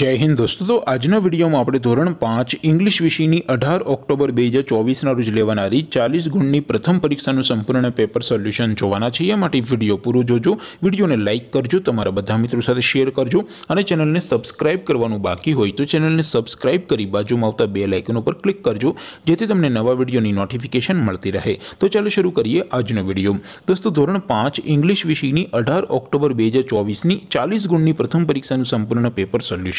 जय हिंद दोस्तों तो आज नो वीडियो में आपड़े ધોરણ 5 इंग्लिश विषयनी 18 ઓક્ટોબર 2024 ના રોજ લેવાણારી 40 ગુણની પ્રથમ પરીક્ષાનું સંપૂર્ણ પેપર સોલ્યુશન જોવાના છે એ માટે વિડિયો પૂરું જોજો વિડિયોને લાઈક કરજો તમારા બધા મિત્રો સાથે શેર કરજો અને ચેનલને સબ્સ્ક્રાઇબ કરવાનું બાકી હોય તો ચેનલને સબ્સ્ક્રાઇબ કરી बाजूમાં આવતા બે લાઈકન ઉપર ક્લિક કરજો જેથી તમને નવા વિડિયોની નોટિફિકેશન મળતી રહે તો ચાલો શરૂ કરીએ આજનો વિડિયો દોસ્તો ધોરણ 5 इंग्लिश વિષયની 18 ઓક્ટોબર 2024 ની 40 ગુણની પ્રથમ પરીક્ષાનું સંપૂર્ણ પેપર સોલ્યુશન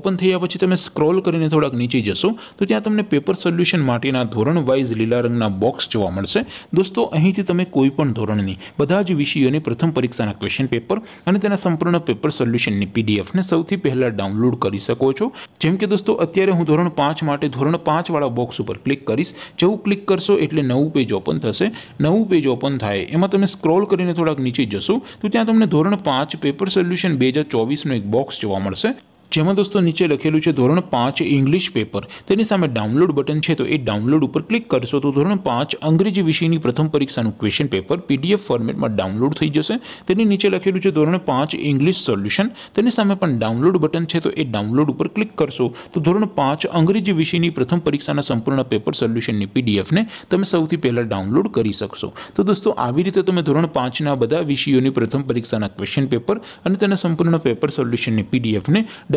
ઓપન થયા પછી તમે સ્ક્રોલ કરીને થોડાક નીચે જશો તો ત્યાં તમને પેપર સોલ્યુશન માટેના ધોરણ વાઇઝ લીલા રંગના બોક્સ જોવા મળશે દોસ્તો અહીંથી તમે કોઈપણ ધોરણની બધા જ વિષયોની પ્રથમ પરીક્ષાના ક્વેશ્ચન પેપર અને તેના સંપૂર્ણ પેપર સોલ્યુશનની પીડીએફને સૌથી પહેલાં ડાઉનલોડ કરી શકો છો જેમ કે દોસ્તો અત્યારે હું ધોરણ પાંચ માટે ધોરણ પાંચવાળા બોક્સ ઉપર ક્લિક કરીશ જેવું ક્લિક કરશો એટલે નવું પેજ ઓપન થશે નવું પેજ ઓપન થાય એમાં તમે સ્ક્રોલ કરીને થોડાક નીચે જશો તો ત્યાં તમને ધોરણ પાંચ પેપર સોલ્યુશન બે હજાર ચોવીસનો એક બોક્સ જોવા મળશે જેમ દોસ્તો નીચે લખેલું છે ધોરણ 5 ઇંગ્લિશ પેપર તેની સામે ડાઉનલોડ બટન છે તો એ ડાઉનલોડ ઉપર ક્લિક કરશો તો ધોરણ 5 અંગ્રેજી વિષયની પ્રથમ પરીક્ષાનું ક્વેશ્ચન પેપર પીડીએફ ફોર્મેટમાં ડાઉનલોડ થઈ જશે તેની નીચે લખેલું છે ધોરણ 5 ઇંગ્લિશ સોલ્યુશન તેની સામે પણ ડાઉનલોડ બટન છે તો એ ડાઉનલોડ ઉપર ક્લિક કરશો તો ધોરણ 5 અંગ્રેજી વિષયની પ્રથમ પરીક્ષાના સંપૂર્ણ પેપર સોલ્યુશનની પીડીએફ ને તમે સૌથી પહેલા ડાઉનલોડ કરી શકશો તો દોસ્તો આવી રીતે તમે ધોરણ 5 ના બધા વિષયોની પ્રથમ પરીક્ષાના ક્વેશ્ચન પેપર અને તેના સંપૂર્ણ પેપર સોલ્યુશનની પીડીએફ ને